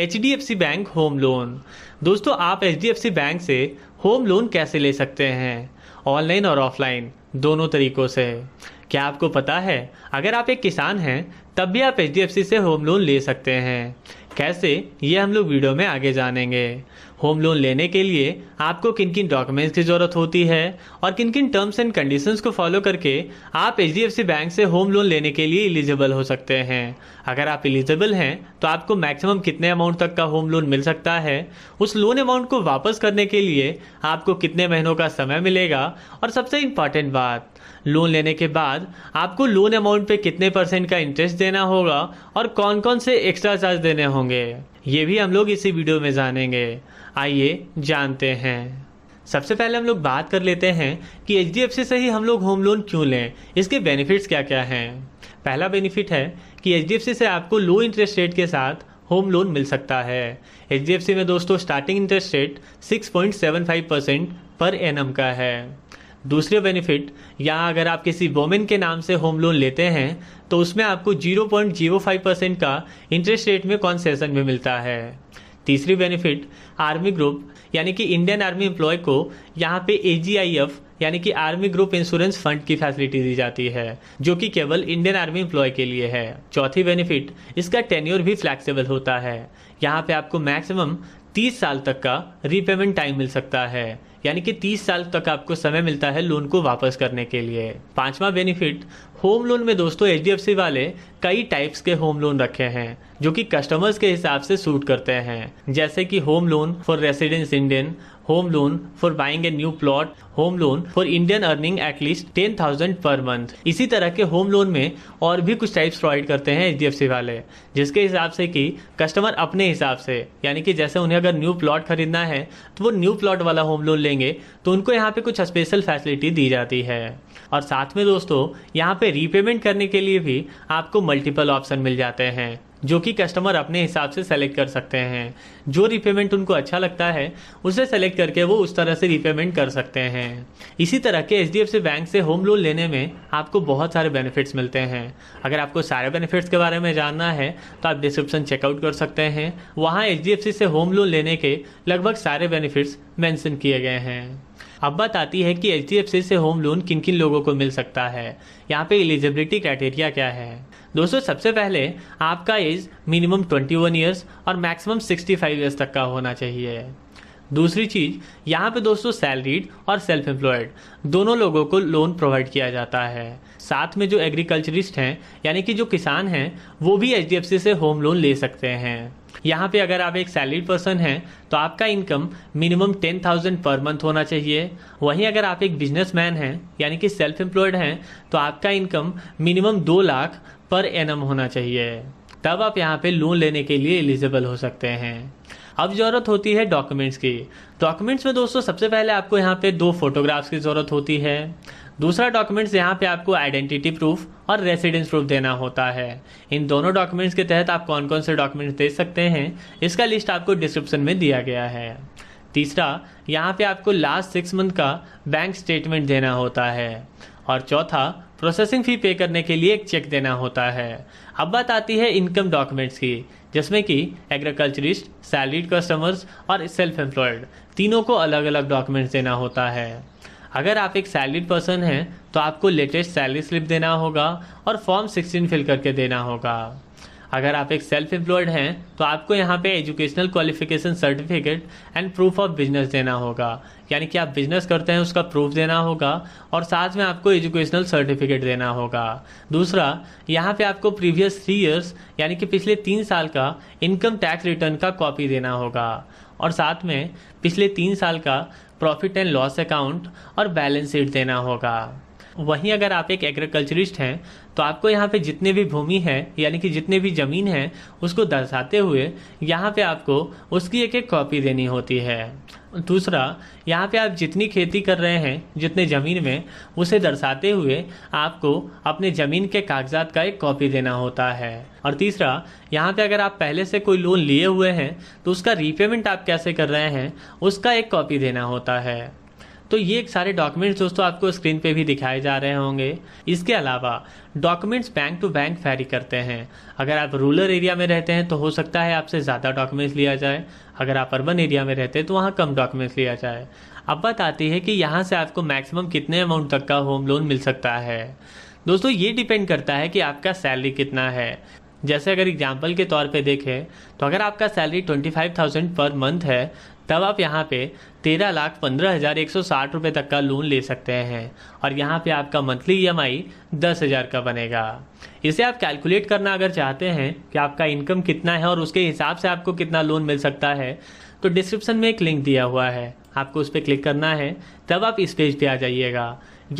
H D F C bank home loan दोस्तों आप H D F C bank से home loan कैसे ले सकते हैं ऑनलाइन और ऑफलाइन दोनों तरीकों से क्या आपको पता है अगर आप एक किसान हैं तब भी आप एच डी एफ सी से होम लोन ले सकते हैं कैसे ये हम लोग वीडियो में आगे जानेंगे होम लोन लेने के लिए आपको किन किन डॉक्यूमेंट्स की ज़रूरत होती है और किन किन टर्म्स एंड कंडीशंस को फॉलो करके आप एच बैंक से होम लोन लेने के लिए एलिजिबल हो सकते हैं अगर आप एलिजिबल हैं तो आपको मैक्सिमम कितने अमाउंट तक का होम लोन मिल सकता है उस लोन अमाउंट को वापस करने के लिए आपको कितने महीनों का समय मिलेगा और सबसे इम्पॉर्टेंट बात लोन लेने के बाद आपको लोन अमाउंट पे कितने परसेंट का इंटरेस्ट देना होगा और कौन कौन से एक्स्ट्रा चार्ज देने होंगे ये भी हम लोग इसी वीडियो में जानेंगे आइए जानते हैं सबसे पहले हम लोग बात कर लेते हैं कि एच से ही हम लोग होम लोन क्यों लें इसके बेनिफिट्स क्या क्या हैं पहला बेनिफिट है कि एच से आपको लो इंटरेस्ट रेट के साथ होम लोन मिल सकता है एच में दोस्तों स्टार्टिंग इंटरेस्ट रेट 6.75 परसेंट पर एन का है दूसरे बेनिफिट यहाँ अगर आप किसी वोमेन के नाम से होम लोन लेते हैं तो उसमें आपको 0.05 परसेंट का इंटरेस्ट रेट में कॉन्सेशन भी मिलता है तीसरी बेनिफिट आर्मी ग्रुप यानी कि इंडियन आर्मी एम्प्लॉय को यहाँ पे ए यानी कि आर्मी ग्रुप इंश्योरेंस फंड की फैसिलिटी दी जाती है जो कि केवल इंडियन आर्मी एम्प्लॉय के लिए है चौथी बेनिफिट इसका टेन्योर भी फ्लेक्सिबल होता है यहाँ पे आपको मैक्सिमम 30 साल तक का रीपेमेंट टाइम मिल सकता है यानी कि 30 साल तक आपको समय मिलता है लोन को वापस करने के लिए पांचवा बेनिफिट होम लोन में दोस्तों एच वाले कई टाइप्स के होम लोन रखे हैं जो कि कस्टमर्स के हिसाब से सूट करते हैं जैसे कि home loan for residence Indian home loan for buying a new plot home loan for Indian earning at least ten thousand per month इसी तरह के होम लोन में और भी कुछ टाइप्स प्रोवाइड करते हैं एच वाले जिसके हिसाब से कि कस्टमर अपने हिसाब से यानी कि जैसे उन्हें अगर न्यू प्लॉट खरीदना है तो वो न्यू प्लॉट वाला होम लोन लेंगे तो उनको यहाँ पे कुछ स्पेशल फैसिलिटी दी जाती है और साथ में दोस्तों यहाँ पे रीपेमेंट करने के लिए भी आपको मल्टीपल ऑप्शन मिल जाते हैं जो कि कस्टमर अपने हिसाब से सेलेक्ट कर सकते हैं जो रिपेमेंट उनको अच्छा लगता है उसे सेलेक्ट करके वो उस तरह से रिपेमेंट कर सकते हैं इसी तरह के एच बैंक से होम लोन लेने में आपको बहुत सारे बेनिफिट्स मिलते हैं अगर आपको सारे बेनिफिट्स के बारे में जानना है तो आप डिस्क्रिप्शन चेकआउट कर सकते हैं वहाँ एच से होम लोन लेने के लगभग सारे बेनिफिट्स मैंसन किए गए हैं अब बात आती है कि एच से होम लोन किन किन लोगों को मिल सकता है यहाँ पे एलिजिबिलिटी क्राइटेरिया क्या है दोस्तों सबसे पहले आपका एज मिनिमम 21 इयर्स और मैक्सिमम 65 इयर्स तक का होना चाहिए दूसरी चीज़ यहाँ पे दोस्तों सैलरीड और सेल्फ एम्प्लॉयड दोनों लोगों को लोन प्रोवाइड किया जाता है साथ में जो एग्रीकल्चरिस्ट हैं यानी कि जो किसान हैं वो भी एच से होम लोन ले सकते हैं यहाँ पे अगर आप एक सैलरीड पर्सन हैं तो आपका income minimum ten thousand per month होना चाहिए वहीं अगर आप एक बिजनेसमैन हैं यानी कि सेल्फ एम्प्लॉयड हैं तो आपका इनकम मिनिमम दो लाख पर एन होना चाहिए तब आप यहाँ पे लोन लेने के लिए एलिजिबल हो सकते हैं अब ज़रूरत होती है डॉक्यूमेंट्स की डॉक्यूमेंट्स में दोस्तों सबसे पहले आपको यहाँ पे दो फोटोग्राफ्स की ज़रूरत होती है दूसरा डॉक्यूमेंट्स यहाँ पे आपको आइडेंटिटी प्रूफ और रेसिडेंस प्रूफ देना होता है इन दोनों डॉक्यूमेंट्स के तहत आप कौन कौन से डॉक्यूमेंट्स दे सकते हैं इसका लिस्ट आपको डिस्क्रिप्शन में दिया गया है तीसरा यहाँ पे आपको लास्ट सिक्स मंथ का बैंक स्टेटमेंट देना होता है और चौथा प्रोसेसिंग फ़ी पे करने के लिए एक चेक देना होता है अब बात आती है इनकम डॉक्यूमेंट्स की जिसमें कि एग्रीकल्चरिस्ट सैलरीड कस्टमर्स और सेल्फ एम्प्लॉयड तीनों को अलग अलग डॉक्यूमेंट्स देना होता है अगर आप एक सैलरीड पर्सन हैं तो आपको लेटेस्ट सैलरी स्लिप देना होगा और फॉर्म 16 फिल करके देना होगा अगर आप एक सेल्फ एम्प्लॉयड हैं तो आपको यहाँ पे educational qualification certificate and proof of business देना होगा यानी कि आप बिजनेस करते हैं उसका प्रूफ देना होगा और साथ में आपको एजुकेशनल सर्टिफिकेट देना होगा दूसरा यहाँ पे आपको प्रीवियस थ्री ईयर्स यानी कि पिछले तीन साल का इनकम टैक्स रिटर्न का कॉपी देना होगा और साथ में पिछले तीन साल का प्रॉफिट एंड लॉस अकाउंट और बैलेंस शीट देना होगा वहीं अगर आप एक एग्रीकल्चरिस्ट हैं तो आपको यहाँ पे जितने भी भूमि है यानी कि जितने भी ज़मीन है उसको दर्शाते हुए यहाँ पे आपको उसकी एक एक कॉपी देनी होती है दूसरा यहाँ पे आप जितनी खेती कर रहे हैं जितने ज़मीन में उसे दर्शाते हुए आपको अपने ज़मीन के कागजात का एक कॉपी देना होता है और तीसरा यहाँ पे अगर आप पहले से कोई लोन लिए हुए हैं तो उसका रीपेमेंट आप कैसे कर रहे हैं उसका एक कॉपी देना होता है तो ये सारे डॉक्यूमेंट्स दोस्तों आपको स्क्रीन पे भी दिखाए जा रहे होंगे इसके अलावा documents bank to bank vary करते हैं अगर आप रूरल एरिया में रहते हैं तो हो सकता है आपसे ज़्यादा डॉक्यूमेंट्स लिया जाए अगर आप अर्बन एरिया में रहते हैं तो वहाँ कम डॉक्यूमेंट्स लिया जाए अब बात आती है कि यहाँ से आपको मैक्सिमम कितने अमाउंट तक का होम लोन मिल सकता है दोस्तों ये डिपेंड करता है कि आपका सैलरी कितना है जैसे अगर एग्जाम्पल के तौर पे देखें तो अगर आपका सैलरी 25,000 पर मंथ है तब आप यहाँ पे तेरह लाख पंद्रह हज़ार एक सौ साठ रुपये तक का लोन ले सकते हैं और यहाँ पे आपका मंथली ई एम आई दस हज़ार का बनेगा इसे आप कैलकुलेट करना अगर चाहते हैं कि आपका इनकम कितना है और उसके हिसाब से आपको कितना लोन मिल सकता है तो डिस्क्रिप्शन में एक लिंक दिया हुआ है आपको उस पर क्लिक करना है तब आप इस पेज पे आ जाइएगा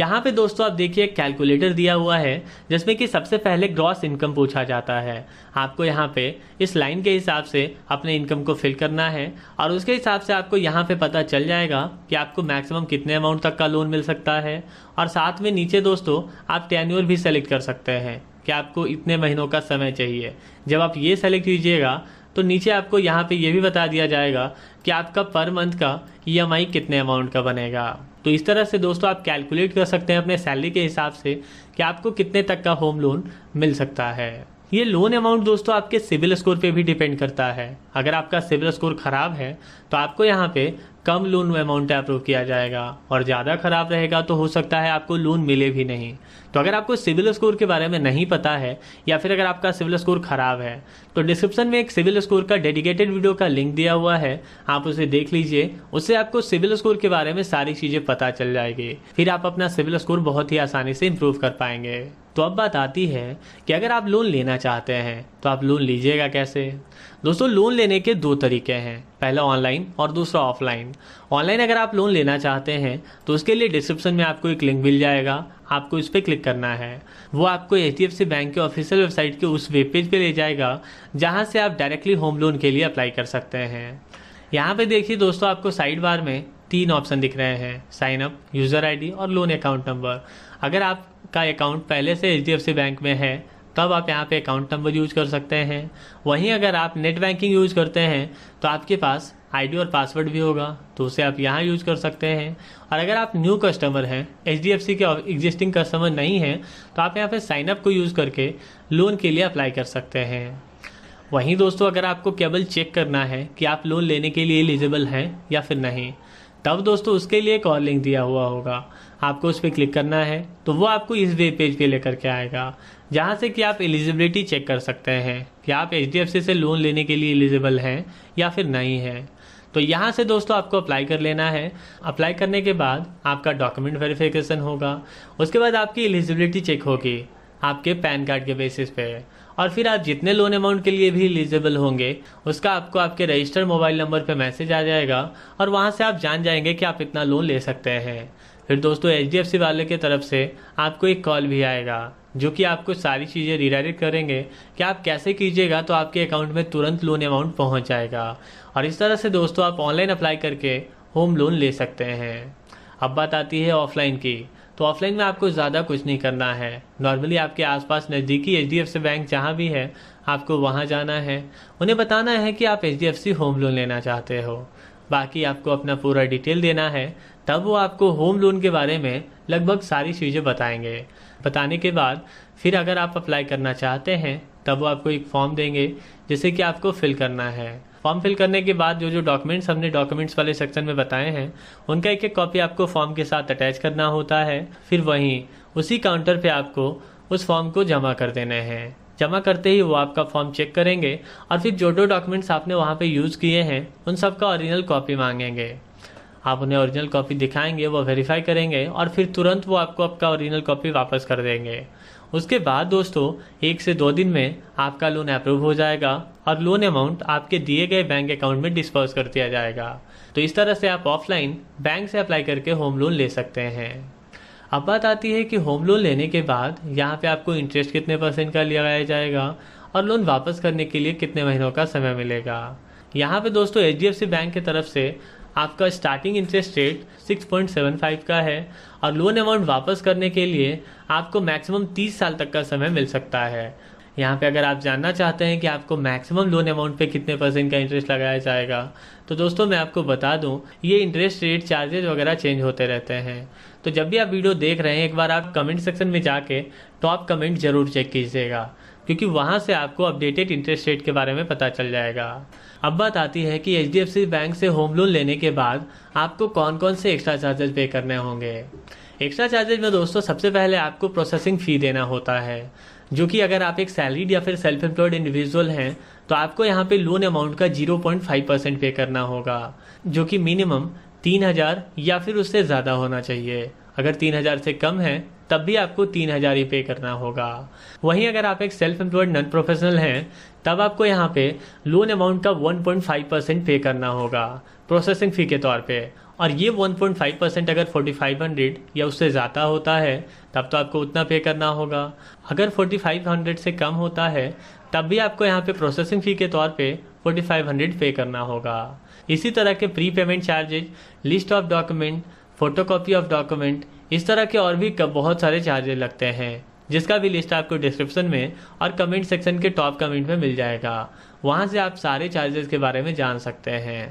यहाँ पे दोस्तों आप देखिए कैलकुलेटर दिया हुआ है जिसमें कि सबसे पहले ग्रॉस इनकम पूछा जाता है आपको यहाँ पे इस लाइन के हिसाब से अपने इनकम को फिल करना है और उसके हिसाब से आपको यहाँ पे पता चल जाएगा कि आपको मैक्सिमम कितने अमाउंट तक का लोन मिल सकता है और साथ में नीचे दोस्तों आप टेन्यूअर भी सेलेक्ट कर सकते हैं कि आपको इतने महीनों का समय चाहिए जब आप ये सेलेक्ट कीजिएगा तो नीचे आपको यहाँ पे ये भी बता दिया जाएगा कि आपका पर मंथ का ई e कितने अमाउंट का बनेगा तो इस तरह से दोस्तों आप कैलकुलेट कर सकते हैं अपने सैलरी के हिसाब से कि आपको कितने तक का होम लोन मिल सकता है ये लोन अमाउंट दोस्तों आपके सिविल स्कोर पे भी डिपेंड करता है अगर आपका सिविल स्कोर ख़राब है तो आपको यहाँ पे कम लोन अमाउंट अप्रूव किया जाएगा और ज़्यादा ख़राब रहेगा तो हो सकता है आपको लोन मिले भी नहीं तो अगर आपको सिविल स्कोर के बारे में नहीं पता है या फिर अगर आपका सिविल स्कोर ख़राब है तो डिस्क्रिप्शन में एक सिविल स्कोर का डेडिकेटेड वीडियो का लिंक दिया हुआ है आप उसे देख लीजिए उससे आपको सिविल स्कोर के बारे में सारी चीज़ें पता चल जाएगी फिर आप अपना सिविल स्कोर बहुत ही आसानी से इम्प्रूव कर पाएंगे तो अब बात आती है कि अगर आप लोन लेना चाहते हैं तो आप लोन लीजिएगा कैसे दोस्तों लोन लेने के दो तरीके हैं पहला ऑनलाइन और दूसरा ऑफलाइन ऑनलाइन अगर आप लोन लेना चाहते हैं तो उसके लिए डिस्क्रिप्शन में आपको एक लिंक मिल जाएगा आपको इस पर क्लिक करना है वो आपको H D F C bank के ऑफिशियल वेबसाइट के उस वेब पेज पर ले जाएगा जहाँ से आप डायरेक्टली होम लोन के लिए अप्लाई कर सकते हैं यहाँ पे देखिए दोस्तों आपको साइड बार में तीन ऑप्शन दिख रहे हैं साइन अप यूज़र आईडी और लोन अकाउंट नंबर अगर आप आपका अकाउंट पहले से एच बैंक में है तब आप यहाँ पे अकाउंट नंबर यूज़ कर सकते हैं वहीं अगर आप नेट बैंकिंग यूज़ करते हैं तो आपके पास आईडी और पासवर्ड भी होगा तो उसे आप यहाँ यूज़ कर सकते हैं और अगर आप न्यू कस्टमर हैं एच डी एफ सी के एग्जिस्टिंग कस्टमर नहीं हैं तो आप यहाँ पे साइनअप को यूज़ करके लोन के लिए अप्लाई कर सकते हैं वहीं दोस्तों अगर आपको केवल चेक करना है कि आप लोन लेने के लिए एलिजिबल हैं या फिर नहीं तब दोस्तों उसके लिए एक और लिंक दिया हुआ होगा आपको उस पर क्लिक करना है तो वो आपको इस वेब पेज पे लेकर के आएगा जहाँ से कि आप एलिजिबिलिटी चेक कर सकते हैं कि आप एच से लोन लेने के लिए एलिजिबल हैं या फिर नहीं है तो यहाँ से दोस्तों आपको अप्लाई कर लेना है अप्लाई करने के बाद आपका डॉक्यूमेंट वेरिफिकेशन होगा उसके बाद आपकी एलिजिबिलिटी चेक होगी आपके पैन कार्ड के बेसिस पे और फिर आप जितने लोन अमाउंट के लिए भी एलिजिबल होंगे उसका आपको आपके रजिस्टर्ड मोबाइल नंबर पर मैसेज आ जाएगा और वहाँ से आप जान जाएंगे कि आप इतना लोन ले सकते हैं फिर दोस्तों एच वाले की तरफ से आपको एक कॉल भी आएगा जो कि आपको सारी चीज़ें रिडायरेक्ट करेंगे कि आप कैसे कीजिएगा तो आपके अकाउंट में तुरंत लोन अमाउंट पहुंच जाएगा और इस तरह से दोस्तों आप ऑनलाइन अप्लाई करके होम लोन ले सकते हैं अब बात आती है ऑफलाइन की तो ऑफलाइन में आपको ज़्यादा कुछ नहीं करना है नॉर्मली आपके आसपास नज़दीकी एच बैंक जहाँ भी है आपको वहाँ जाना है उन्हें बताना है कि आप एच होम लोन लेना चाहते हो बाकी आपको अपना पूरा डिटेल देना है तब वो आपको होम लोन के बारे में लगभग सारी चीज़ें बताएंगे बताने के बाद फिर अगर आप अप्लाई करना चाहते हैं तब वो आपको एक फॉर्म देंगे जिसे कि आपको फिल करना है फॉर्म फिल करने के बाद जो जो डॉक्यूमेंट्स हमने डॉक्यूमेंट्स वाले सेक्शन में बताए हैं उनका एक एक कॉपी आपको फॉर्म के साथ अटैच करना होता है फिर वहीं उसी काउंटर पर आपको उस फॉर्म को जमा कर देने हैं जमा करते ही वो आपका फॉर्म चेक करेंगे और फिर जो जो डॉक्यूमेंट्स आपने वहाँ पे यूज़ किए हैं उन सब का ओरिजिनल कॉपी मांगेंगे आप उन्हें ओरिजिनल कॉपी दिखाएंगे वो वेरीफाई करेंगे और फिर तुरंत वो आपको आपका ओरिजिनल कॉपी वापस कर देंगे उसके बाद दोस्तों एक से दो दिन में आपका लोन अप्रूव हो जाएगा और लोन अमाउंट आपके दिए गए बैंक अकाउंट में डिस्पर्स कर दिया जाएगा तो इस तरह से आप ऑफलाइन बैंक से अप्लाई करके होम लोन ले सकते हैं अब बात आती है कि होम लोन लेने के बाद यहाँ पे आपको इंटरेस्ट कितने परसेंट का लिया जाएगा और लोन वापस करने के लिए कितने महीनों का समय मिलेगा यहाँ पे दोस्तों एच बैंक की तरफ से आपका स्टार्टिंग इंटरेस्ट रेट 6.75 का है और लोन अमाउंट वापस करने के लिए आपको मैक्सिमम 30 साल तक का समय मिल सकता है यहाँ पे अगर आप जानना चाहते हैं कि आपको मैक्सिमम लोन अमाउंट पे कितने परसेंट का इंटरेस्ट लगाया जाएगा तो दोस्तों मैं आपको बता दूँ ये इंटरेस्ट रेट चार्जेज वगैरह चेंज होते रहते हैं तो जब भी आप वीडियो देख रहे हैं एक बार आप कमेंट सेक्शन में जाके टॉप कमेंट ज़रूर चेक कीजिएगा क्योंकि वहां से आपको अपडेटेड इंटरेस्ट रेट के बारे में पता चल जाएगा अब बात आती है कि एच बैंक से होम लोन लेने के बाद आपको कौन कौन से एक्स्ट्रा चार्जेस पे करने होंगे एक्स्ट्रा चार्जेस में दोस्तों सबसे पहले आपको प्रोसेसिंग फ़ी देना होता है जो कि अगर आप एक सैलरीड या फिर सेल्फ एम्प्लॉयड इंडिविजुअल हैं तो आपको यहाँ पे लोन अमाउंट का 0.5 परसेंट पे करना होगा जो कि मिनिमम 3000 या फिर उससे ज़्यादा होना चाहिए अगर 3000 से कम है तब भी आपको तीन हज़ार ही पे करना होगा वहीं अगर आप एक सेल्फ एम्प्लॉयड नॉन प्रोफेशनल हैं तब आपको यहाँ पे लोन अमाउंट का 1.5 परसेंट पे करना होगा प्रोसेसिंग फ़ी के तौर पे और ये 1.5 परसेंट अगर 4500 या उससे ज़्यादा होता है तब तो आपको उतना पे करना होगा अगर 4500 से कम होता है तब भी आपको यहाँ पे प्रोसेसिंग फ़ी के तौर पे 4500 पे करना होगा इसी तरह के prepayment charges list of document photocopy of document इस तरह के और भी बहुत सारे चार्जर लगते हैं जिसका भी लिस्ट आपको डिस्क्रिप्शन में और कमेंट सेक्शन के टॉप कमेंट में मिल जाएगा वहाँ से आप सारे चार्जेस के बारे में जान सकते हैं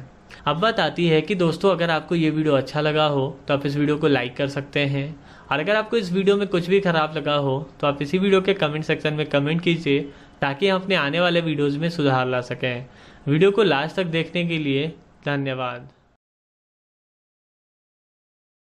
अब बात आती है कि दोस्तों अगर आपको ये वीडियो अच्छा लगा हो तो आप इस वीडियो को लाइक कर सकते हैं और अगर आपको इस वीडियो में कुछ भी ख़राब लगा हो तो आप इसी वीडियो के कमेंट सेक्शन में कमेंट कीजिए ताकि हम अपने आने वाले वीडियोज़ में सुधार ला सकें वीडियो को लास्ट तक देखने के लिए धन्यवाद